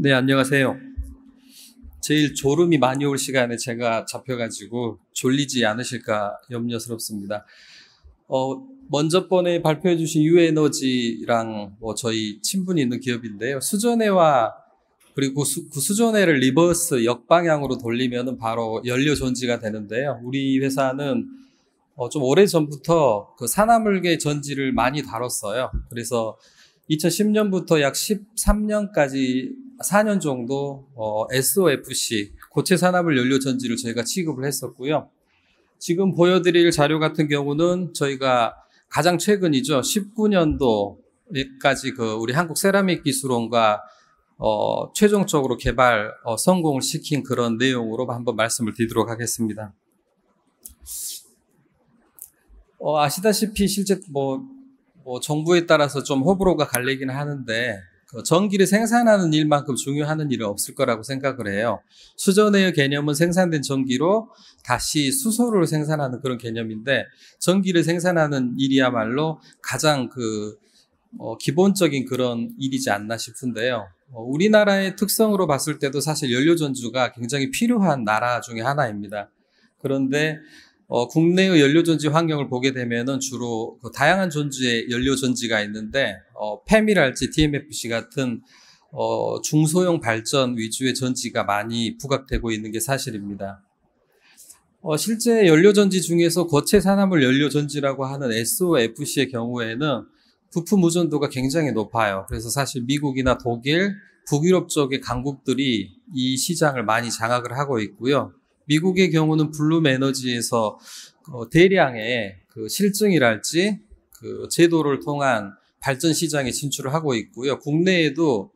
네, 안녕하세요. 제일 졸음이 많이 올 시간에 제가 잡혀가지고 졸리지 않으실까 염려스럽습니다. 어, 먼저 번에 발표해 주신 유에너지랑 뭐 저희 친분이 있는 기업인데요. 수전회와 그리고 수, 그 수전회를 리버스 역방향으로 돌리면 바로 연료 전지가 되는데요. 우리 회사는 어, 좀 오래 전부터 그 산화물계 전지를 많이 다뤘어요. 그래서 2010년부터 약 13년까지 4년 정도 어, SOFC 고체 산화물 연료 전지를 저희가 취급을 했었고요. 지금 보여드릴 자료 같은 경우는 저희가 가장 최근이죠. 19년도까지 그 우리 한국 세라믹 기술원과 어, 최종적으로 개발 어, 성공을 시킨 그런 내용으로 한번 말씀을 드리도록 하겠습니다. 어, 아시다시피 실제 뭐, 뭐 정부에 따라서 좀 호불호가 갈리긴 하는데 그 전기를 생산하는 일만큼 중요한 일은 없을 거라고 생각을 해요. 수전의 개념은 생산된 전기로 다시 수소를 생산하는 그런 개념인데 전기를 생산하는 일이야말로 가장 그 어, 기본적인 그런 일이지 않나 싶은데요. 어, 우리나라의 특성으로 봤을 때도 사실 연료 전주가 굉장히 필요한 나라 중에 하나입니다. 그런데 어, 국내의 연료 전지 환경을 보게 되면은 주로 그 다양한 존재의 연료 전지가 있는데 어, 페이랄지 DMFC 같은 어, 중소형 발전 위주의 전지가 많이 부각되고 있는 게 사실입니다. 어, 실제 연료 전지 중에서 거체 산화물 연료 전지라고 하는 SOFC의 경우에는 부품 의전도가 굉장히 높아요. 그래서 사실 미국이나 독일, 북유럽 쪽의 강국들이 이 시장을 많이 장악을 하고 있고요. 미국의 경우는 블룸 에너지에서 어, 대량의 그 실증이랄지 그 제도를 통한 발전 시장에 진출을 하고 있고요. 국내에도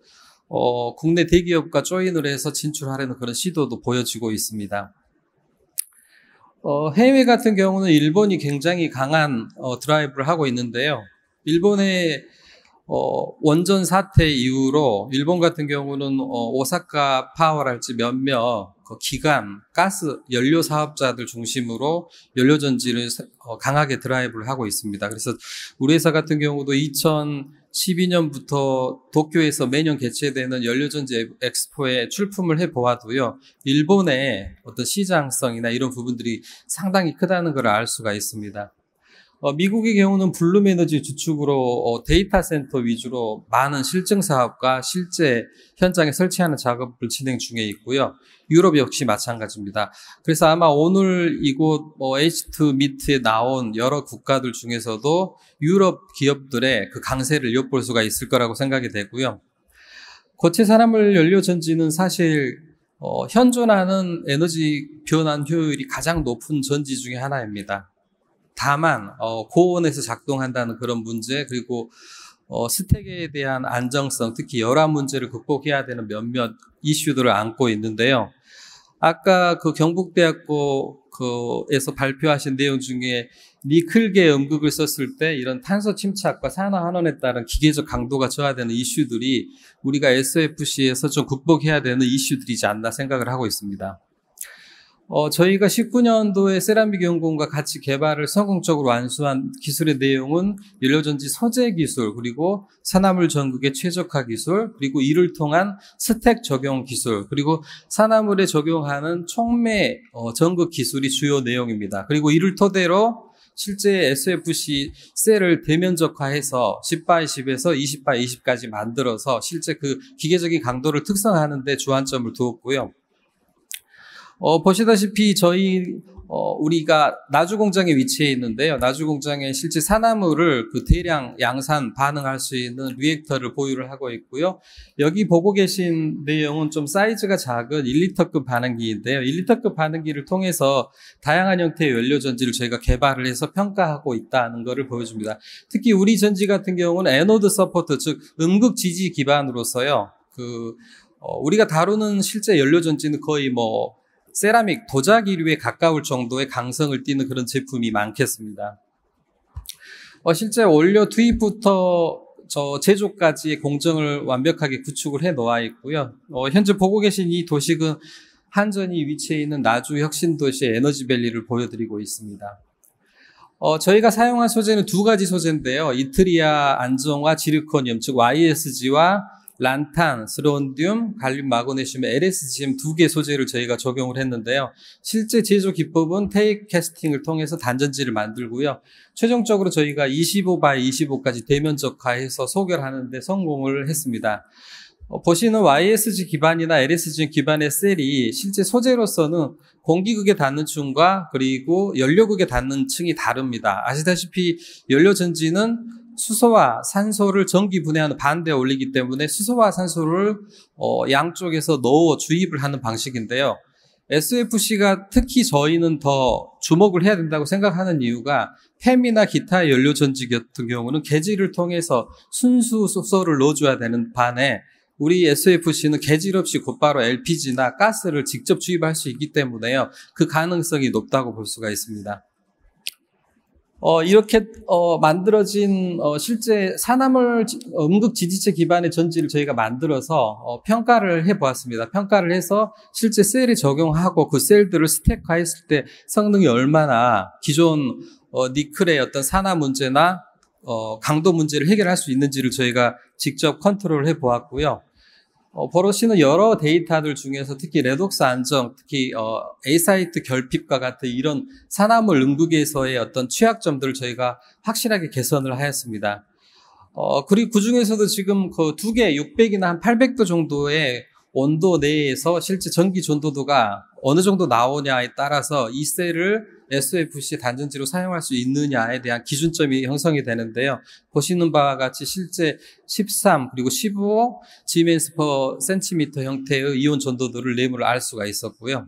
어, 국내 대기업과 조인을 해서 진출하려는 그런 시도도 보여지고 있습니다. 어, 해외 같은 경우는 일본이 굉장히 강한 어, 드라이브를 하고 있는데요. 일본의 어, 원전 사태 이후로 일본 같은 경우는 어, 오사카 파워랄지 몇몇 그 기관, 가스, 연료 사업자들 중심으로 연료 전지를 어, 강하게 드라이브를 하고 있습니다. 그래서 우리 회사 같은 경우도 2012년부터 도쿄에서 매년 개최되는 연료전지 엑스포에 출품을 해 보아도요, 일본의 어떤 시장성이나 이런 부분들이 상당히 크다는 걸 알 수가 있습니다. 어, 미국의 경우는 블룸 에너지 주축으로 어, 데이터 센터 위주로 많은 실증 사업과 실제 현장에 설치하는 작업을 진행 중에 있고요. 유럽 역시 마찬가지입니다. 그래서 아마 오늘 이곳 어, H2 미트에 나온 여러 국가들 중에서도 유럽 기업들의 그 강세를 엿볼 수가 있을 거라고 생각이 되고요. 고체 산화물 연료 전지는 사실 어, 현존하는 에너지 변환 효율이 가장 높은 전지 중의 하나입니다. 다만 어, 고온에서 작동한다는 그런 문제 그리고 어, 스택에 대한 안정성 특히 열화 문제를 극복해야 되는 몇몇 이슈들을 안고 있는데요. 아까 그 경북대학교 그에서 발표하신 내용 중에 니클계 음극을 썼을 때 이런 탄소 침착과 산화 환원에 따른 기계적 강도가 저하되는 이슈들이 우리가 SFC에서 좀 극복해야 되는 이슈들이지 않나 생각을 하고 있습니다. 어, 저희가 19년도에 세라믹 연구원과 같이 개발을 성공적으로 완수한 기술의 내용은 연료전지 서재 기술, 그리고 산화물 전극의 최적화 기술, 그리고 이를 통한 스택 적용 기술, 그리고 산화물에 적용하는 촉매 어, 전극 기술이 주요 내용입니다. 그리고 이를 토대로 실제 SFC 셀을 대면적화해서 10x10에서 20x20까지 만들어서 실제 그 기계적인 강도를 특성하는 데 주안점을 두었고요. 어, 보시다시피 저희 어, 우리가 나주 공장에 위치해 있는데요. 나주 공장에 실제 산화물을 그 대량 양산 반응할 수 있는 리액터를 보유를 하고 있고요. 여기 보고 계신 내용은 좀 사이즈가 작은 1리터급 반응기인데요. 1리터급 반응기를 통해서 다양한 형태의 연료 전지를 저희가 개발을 해서 평가하고 있다는 것을 보여줍니다. 특히 우리 전지 같은 경우는 에노드 서포트 즉 음극 지지 기반으로서요. 그 어, 우리가 다루는 실제 연료 전지는 거의 뭐 세라믹 도자기류에 가까울 정도의 강성을 띠는 그런 제품이 많겠습니다. 어, 실제 원료 투입부터 저 제조까지의 공정을 완벽하게 구축을 해 놓아 있고요. 어, 현재 보고 계신 이 도식은 한전이 위치해 있는 나주 혁신도시의 에너지밸리를 보여드리고 있습니다. 어, 저희가 사용한 소재는 두 가지 소재인데요. 이트리아 안정화 지르코늄, 즉 YSG와 란탄, 스론듐, 갈륨 마그네슘, LSCM 두 개 소재를 저희가 적용을 했는데요. 실제 제조 기법은 테이크 캐스팅을 통해서 단전지를 만들고요. 최종적으로 저희가 25 by 25까지 대면적화해서 소결하는데 성공을 했습니다. 어, 보시는 YSG 기반이나 LSG 기반의 셀이 실제 소재로서는 공기극에 닿는 층과 그리고 연료극에 닿는 층이 다릅니다. 아시다시피 연료전지는 수소와 산소를 전기 분해하는 반대에 올리기 때문에 수소와 산소를 어, 양쪽에서 넣어 주입을 하는 방식인데요. SFC가 특히 저희는 더 주목을 해야 된다고 생각하는 이유가 팸이나 기타 연료 전지 같은 경우는 계지를 통해서 순수 수소를 넣어줘야 되는 반에 우리 SFC는 계질 없이 곧바로 LPG나 가스를 직접 주입할 수 있기 때문에요. 그 가능성이 높다고 볼 수가 있습니다. 어, 이렇게 어, 만들어진 어, 실제 산화물 음극 지지체 기반의 전지를 저희가 만들어서 어, 평가를 해보았습니다. 평가를 해서 실제 셀에 적용하고 그 셀들을 스택화했을 때 성능이 얼마나 기존 어, 니클의 어떤 산화 문제나 어, 강도 문제를 해결할 수 있는지를 저희가 직접 컨트롤 을 해보았고요. 어, 버러시는 여러 데이터들 중에서 특히 레독스 안정, 특히 어, A사이트 결핍과 같은 이런 산화물 응급에서의 어떤 취약점들을 저희가 확실하게 개선을 하였습니다. 어, 그리고 그 중에서도 지금 그 두 개, 600이나 한 800도 정도의 온도 내에서 실제 전기 전도도가 어느 정도 나오냐에 따라서 이 셀을 SFC 단전지로 사용할 수 있느냐에 대한 기준점이 형성이 되는데요. 보시는 바와 같이 실제 13 그리고 15 지멘스 퍼 센티미터 형태의 이온 전도도를 내부를 알 수가 있었고요.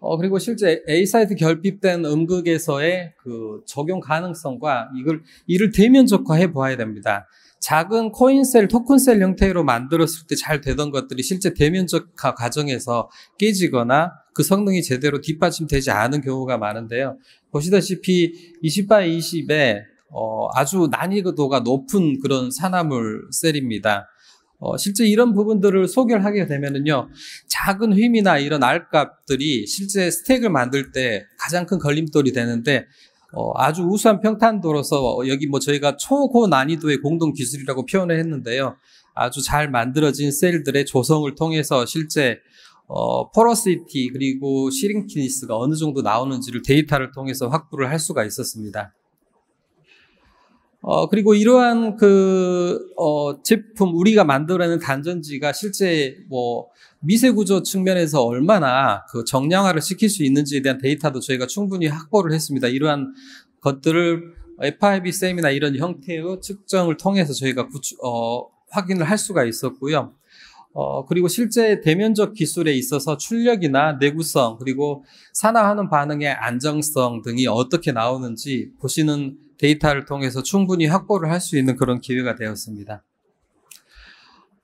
어, 그리고 실제 A사이트 결핍된 음극에서의 그 적용 가능성과 이걸, 이를 대면적화해 보아야 됩니다. 작은 코인셀, 토큰셀 형태로 만들었을 때 잘 되던 것들이 실제 대면적 화 과정에서 깨지거나 그 성능이 제대로 뒷받침되지 않은 경우가 많은데요. 보시다시피 20x 2 0의 어, 아주 난이도가 높은 그런 산화물 셀입니다. 어, 실제 이런 부분들을 소개를 하게 되면은요, 작은 휘이나 이런 알값들이 실제 스택을 만들 때 가장 큰 걸림돌이 되는데, 어, 아주 우수한 평탄도로서 여기 뭐 저희가 초고 난이도의 공동 기술이라고 표현을 했는데요. 아주 잘 만들어진 셀들의 조성을 통해서 실제 어, 포러시티 그리고 시링키니스가 어느 정도 나오는지를 데이터를 통해서 확보를 할 수가 있었습니다. 어, 그리고 이러한 그, 어, 제품, 우리가 만들어낸 단전지가 실제 뭐, 미세구조 측면에서 얼마나 그 정량화를 시킬 수 있는지에 대한 데이터도 저희가 충분히 확보를 했습니다. 이러한 것들을 FIB 쌤이나 이런 형태의 측정을 통해서 저희가 구추, 어, 확인을 할 수가 있었고요. 어, 그리고 실제 대면적 기술에 있어서 출력이나 내구성, 그리고 산화하는 반응의 안정성 등이 어떻게 나오는지 보시는 데이터를 통해서 충분히 확보를 할 수 있는 그런 기회가 되었습니다.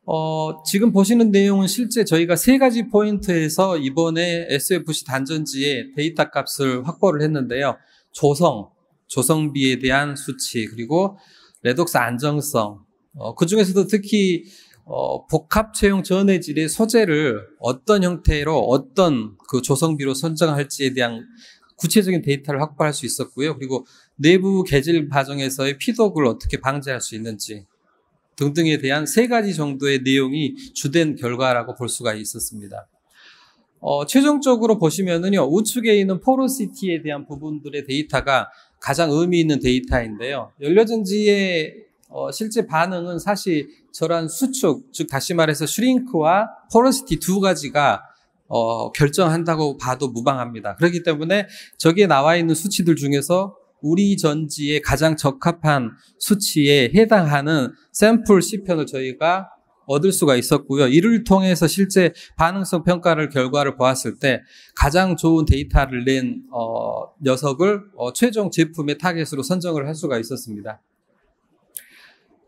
어, 지금 보시는 내용은 실제 저희가 세 가지 포인트에서 이번에 SFC 단전지의 데이터 값을 확보를 했는데요. 조성, 조성비에 대한 수치, 그리고 레독스 안정성. 어, 그 중에서도 특히 어, 복합 채용 전의 질의 소재를 어떤 형태로 어떤 그 조성비로 선정할지에 대한 구체적인 데이터를 확보할 수 있었고요. 그리고 내부 계질 과정에서의 피독을 어떻게 방지할 수 있는지 등등에 대한 세 가지 정도의 내용이 주된 결과라고 볼 수가 있었습니다. 어, 최종적으로 보시면은요, 우측에 있는 포로시티에 대한 부분들의 데이터가 가장 의미 있는 데이터인데요. 연료전지의 어, 실제 반응은 사실 저런 수축, 즉 다시 말해서 슈링크와 포로시티 두 가지가 어, 결정한다고 봐도 무방합니다. 그렇기 때문에 저기에 나와 있는 수치들 중에서 우리 전지에 가장 적합한 수치에 해당하는 샘플 시편을 저희가 얻을 수가 있었고요. 이를 통해서 실제 반응성 평가를 결과를 보았을 때 가장 좋은 데이터를 낸 어, 녀석을 어, 최종 제품의 타겟으로 선정을 할 수가 있었습니다.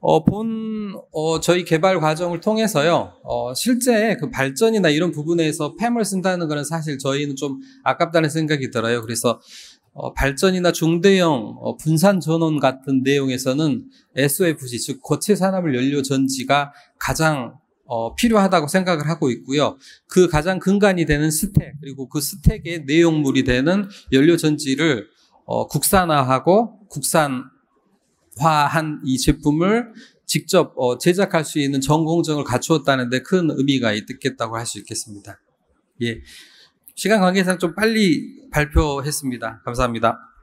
어, 본, 어, 저희 개발 과정을 통해서요, 어, 실제 그 발전이나 이런 부분에서 팸을 쓴다는 것은 사실 저희는 좀 아깝다는 생각이 들어요. 그래서, 어, 발전이나 중대형 어, 분산 전원 같은 내용에서는 SOFG, 즉, 고체 산업을 연료 전지가 가장 어, 필요하다고 생각을 하고 있고요. 그 가장 근간이 되는 스택, 그리고 그 스택의 내용물이 되는 연료 전지를 어, 국산화하고 국산 화한 이 제품을 직접 어, 제작할 수 있는 전공정을 갖추었다는데 큰 의미가 있겠다고 할 수 있겠습니다. 예. 시간 관계상 좀 빨리 발표했습니다. 감사합니다.